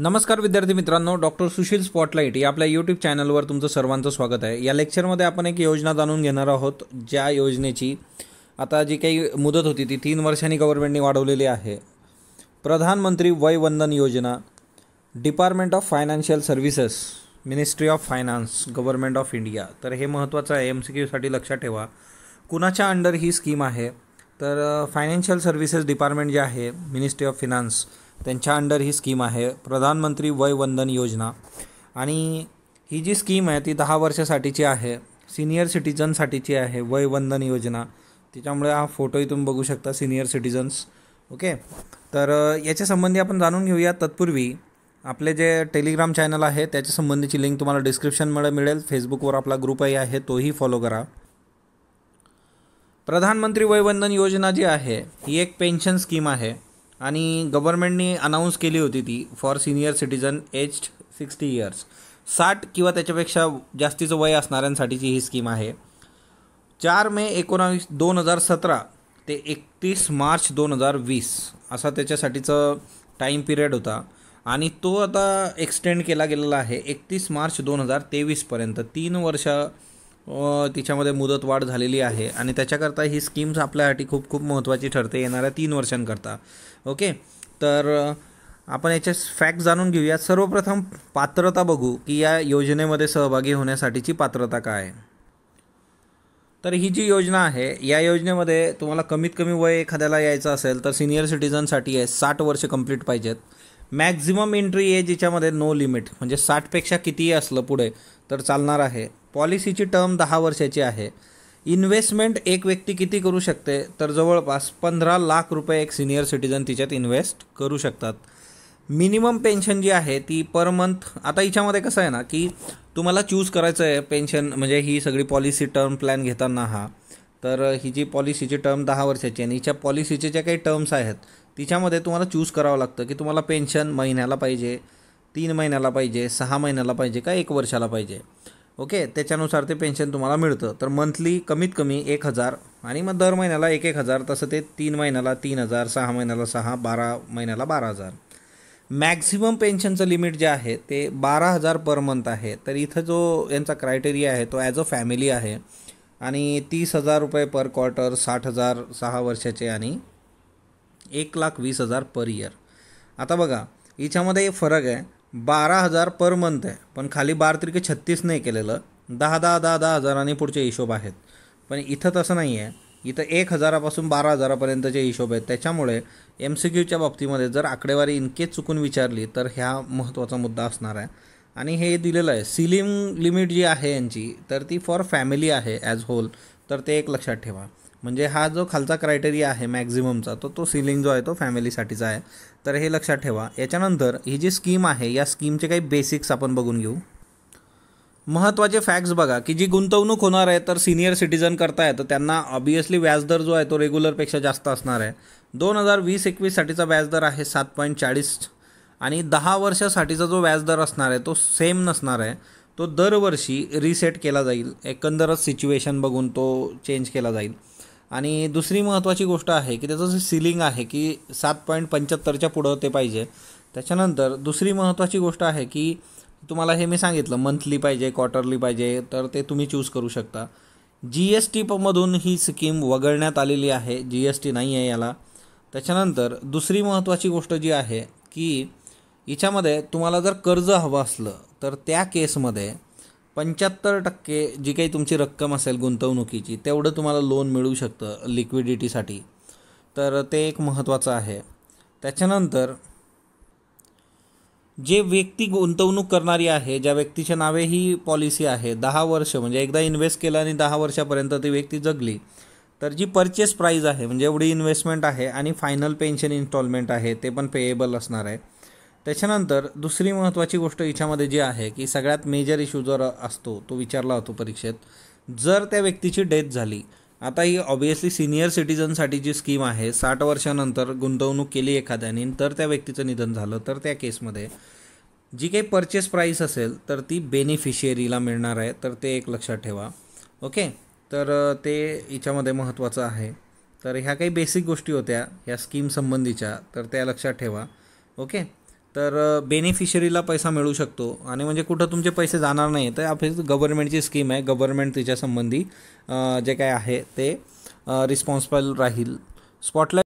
नमस्कार विद्यार्थी मित्रांनो डॉक्टर सुशील स्पॉटलाईट या आपल्या यूट्यूब चॅनलवर तुमचं सर्वांचं स्वागत आहे या लेक्चरमध्ये आपण एक योजना जाणून घेणार आहोत ज्या योजनेची आता जी काही मुदत होती ती तीन वर्षांनी गव्हर्नमेंटने वाढवलेली आहे Pradhan Mantri Vaya Vandana Yojana department of financial services ministry of finance government of India तर हे महत्त्वाचं आहे एम सी क्यूसाठी लक्षात ठेवा कुणाच्या अंडर ही स्कीम आहे तर फायनान्शियल सर्व्हिसेस डिपार्टमेंट जे आहे मिनिस्ट्री ऑफ फिनान्स त्यांच्या अंडर ही स्कीम आहे प्रधानमंत्री वय वंदन योजना आणि ही जी स्कीम आहे ती दहा वर्षासाठीची आहे सिनियर सिटिझनसाठीची आहे वय वंदन योजना त्याच्यामुळे हा फोटोही तुम्ही बघू शकता सिनियर सिटिझन्स ओके तर याच्या संबंधी आपण जाणून घेऊया तत्पूर्वी आपले जे टेलिग्राम चॅनल आहे त्याच्या संबंधीची लिंक तुम्हाला डिस्क्रिप्शनमुळे मिळेल फेसबुकवर आपला ग्रुपही आहे तोही फॉलो करा प्रधानमंत्री वयवंदन योजना जी आहे ही एक पेन्शन स्कीम आहे आणि गव्हर्नमेंटनी अनाऊन्स केली होती ती for senior citizen age sixty years साठ किंवा त्याच्यापेक्षा जास्तीचं वय असणाऱ्यांसाठीची ही स्कीम आहे चार मे एकोणावीस दोन हजार सतरा ते एकतीस मार्च दोन हजार वीस असा त्याच्यासाठीचं टाईम पिरियड होता आणि तो आता एक्सटेंड केला गेलेला आहे एकतीस मार्च दोन हजार तेवीसपर्यंत तीन वर्ष तिच्यामध्ये मुदत वाढ झालेली आहे आणि त्याच्याकरता ही स्कीम्स आपल्यासाठी खूप खूप महत्त्वाची ठरते येणाऱ्या तीन वर्षांकरता ओके तर आपण याचे फॅक्ट जाणून घेऊया सर्वप्रथम पात्रता बघू की या योजनेमध्ये सहभागी होण्यासाठीची पात्रता काय आहे तर ही जी योजना आहे या योजनेमध्ये तुम्हाला कमीत कमी वय एखाद्याला यायचं असेल तर सिनियर सिटीजनसाठी आहे साठ वर्ष कंप्लीट पाहिजेत मॅक्झिमम एंट्री आहे जिच्यामध्ये नो लिमिट म्हणजे साठपेक्षा कितीही असलं पुढे तर चालणार आहे पॉलिसीची टर्म दहा वर्षाची आहे इन्व्हेस्टमेंट एक व्यक्ती किती करू शकते तर जवळपास पंधरा लाख रुपये एक सिनियर सिटीजन तिच्यात इन्व्हेस्ट करू शकतात मिनिमम पेन्शन जी आहे ती पर मंथ आता हिच्यामध्ये कसं आहे ना की तुम्हाला चूज करायचं आहे पेन्शन म्हणजे ही सगळी पॉलिसी टर्म प्लॅन घेताना हा तर ही जी पॉलिसीची टर्म दहा वर्षाची आणि हिच्या पॉलिसीचे ज्या काही टर्म्स आहेत तिच्यामध्ये तुम्हाला चूज करावं लागतं की तुम्हाला पेन्शन महिन्याला पाहिजे तीन महिन्याला पाहिजे सहा महिन्याला पाहिजे का एक वर्षाला पाहिजे ओके त्याच्यानुसार ते पेन्शन तुम्हाला मिळतं तर मंथली कमीत कमी एक हजार आणि मग दर महिन्याला एक एक हजार तसं ते तीन महिन्याला तीन हजार सहा महिन्याला सहा बारा महिन्याला बारा हजार मॅक्झिमम पेन्शनचं लिमिट जे आहे ते बारा हजार पर मंथ आहे तर इथं जो यांचा क्रायटेरिया आहे तो ॲज अ फॅमिली आहे आणि तीस हजार रुपये पर क्वार्टर साठ हजार सहा वर्षाचे आणि एक लाख वीस हजार पर इयर आता बघा याच्यामध्ये फरक आहे बारा हजार पर मंथ आहे पण खाली बारा तरी छत्तीस नाही केलेलं दहा दहा दहा दहा हजाराने पुढचे हिशोब आहेत पण इथं तसं नाही आहे इथं एक हजारापासून बारा हजारापर्यंतचे हिशोब आहेत त्याच्यामुळे एम सी क्यूच्या बाबतीमध्ये जर आकडेवारी इनकेस चुकून विचारली तर ह्या महत्त्वाचा मुद्दा असणार आहे आणि हे दिलेलं आहे सिलिम लिमिट जी आहे यांची तर ती फॉर फॅमिली आहे ॲज होल तर ते एक लक्षात ठेवा म्हणजे हा जो खालचा क्रायटेरिया आहे मॅक्झिममचा तो तो सिलिंग जो आहे तो फॅमिलीसाठीचा आहे तर हे लक्षात ठेवा याच्यानंतर ही जी स्कीम आहे या स्कीमचे काही बेसिक्स आपण बघून घेऊ महत्त्वाचे फॅक्ट्स बघा की जी गुंतवणूक होणार आहे तर सिनियर सिटीजन करताय तर त्यांना ऑब्वियसली व्याजदर जो आहे तो रेग्युलरपेक्षा जास्त असणार आहे दोन हजार वीस एकवीससाठीचा व्याजदर आहे सात पॉईंट चाळीस आणि दहा वर्षासाठीचा जो व्याजदर असणार आहे तो सेम नसणार आहे तो दरवर्षी रिसेट केला जाईल एकंदरच सिच्युएशन बघून तो चेंज केला जाईल आणि दुसरी महत्त्वाची गोष्ट आहे की त्याचं जे सिलिंग आहे की सात पॉईंट पंच्याहत्तरच्या पुढं ते पाहिजे त्याच्यानंतर दुसरी महत्त्वाची गोष्ट आहे की तुम्हाला हे मी सांगितलं मंथली पाहिजे क्वार्टरली पाहिजे तर ते तुम्ही चूज करू शकता जी एस टीमधून ही स्कीम वगळण्यात आलेली आहे जी एस टी नाही आहे याला त्याच्यानंतर दुसरी महत्त्वाची गोष्ट जी आहे की हिच्यामध्ये तुम्हाला जर कर्ज हवं असलं तर त्या केसमध्ये पंच्याहत्तर टक्के जी काही तुमची रक्कम असेल गुंतवणुकीची तेवढं तुम्हाला लोन मिळू शकतं लिक्विडिटीसाठी तर ते एक महत्त्वाचं आहे त्याच्यानंतर जे व्यक्ती गुंतवणूक करणारी आहे ज्या व्यक्तीच्या नावे ही पॉलिसी आहे दहा वर्ष म्हणजे एकदा इन्व्हेस्ट केलं आणि दहा वर्षापर्यंत ती व्यक्ती जगली तर जी परचेस प्राईज आहे म्हणजे एवढी इन्व्हेस्टमेंट आहे आणि फायनल पेन्शन इन्स्टॉलमेंट आहे ते पण पेएबल असणार आहे त्याच्यानंतर दुसरी महत्त्वाची गोष्ट याच्यामध्ये जी आहे की सगळ्यात मेजर इश्यू जर असतो तो विचारला होतो परीक्षेत जर त्या व्यक्तीची डेथ झाली आता ही ऑबियसली सिनियर सिटीजनसाठी जी स्कीम आहे साठ वर्षानंतर गुंतवणूक केली एखाद्याने तर त्या व्यक्तीचं निधन झालं तर त्या केसमध्ये जी काही परचेस प्राईस असेल तर ती बेनिफिशियरीला मिळणार आहे तर ते एक लक्षात ठेवा ओके तर ते याच्यामध्ये महत्त्वाचं आहे तर ह्या काही बेसिक गोष्टी होत्या ह्या स्कीमसंबंधीच्या तर त्या लक्षात ठेवा ओके तर बेनिफिशरीला पैसा मिळू शकतो आणि म्हणजे कुठं तुमचे पैसे जाणार नाही तर आपली गव्हर्नमेंटची स्कीम आहे गव्हर्नमेंट तिच्यासंबंधी जे काय आहे ते रिस्पॉन्सिबल राहील स्पॉटलाईट